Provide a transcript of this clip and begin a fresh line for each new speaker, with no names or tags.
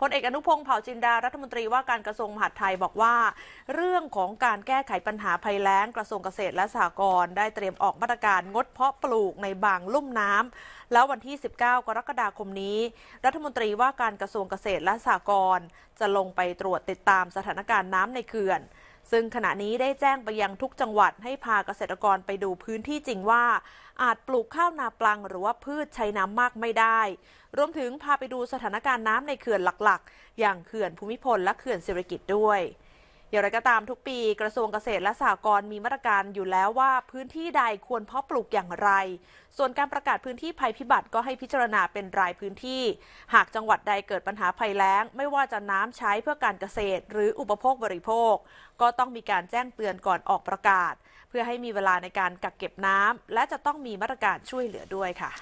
พลเอกอนุพงศ์เผ่าจินดารัฐมนตรีว่าการกระทรวงมหาดไทยบอกว่าเรื่องของการแก้ไขปัญหาภัยแล้งกระทรวงเกษตรและสหกรณ์ได้เตรียมออกมาตรการงดเพาะปลูกในบางลุ่มน้ำ แล้ววันที่ 19 กรกฎาคมนี้ รัฐมนตรีว่าการกระทรวงเกษตรและสหกรณ์จะลงไปตรวจติดตามสถานการณ์น้ำในเขื่อนซึ่งขณะนี้ได้แจ้งไปยังทุกจังหวัดให้พาเกษตรกรไปดูพื้นที่จริงว่า อาจปลูกข้าวนาปลังหรือว่าพืชใช้น้ำมากไม่ได้ รวมถึงพาไปดูสถานการณ์น้ำในเขื่อนหลักๆ อย่างเขื่อนภูมิพลและเขื่อนเิริกิจด้วยอย่างไรก็ตามทุกปี กระทรวงเกษตรและสหกรณ์มีมาตรการอยู่แล้วว่าพื้นที่ใดควรเพาะปลูกอย่างไร ส่วนการประกาศพื้นที่ภัยพิบัติก็ให้พิจารณาเป็นรายพื้นที่ หากจังหวัดใดเกิดปัญหาภัยแล้ง ไม่ว่าจะน้ำใช้เพื่อการเกษตร หรืออุปโภคบริโภค ก็ต้องมีการแจ้งเตือนก่อนออกประกาศ เพื่อให้มีเวลาในการกักเก็บน้ำ และจะต้องมีมาตรการช่วยเหลือด้วยค่ะ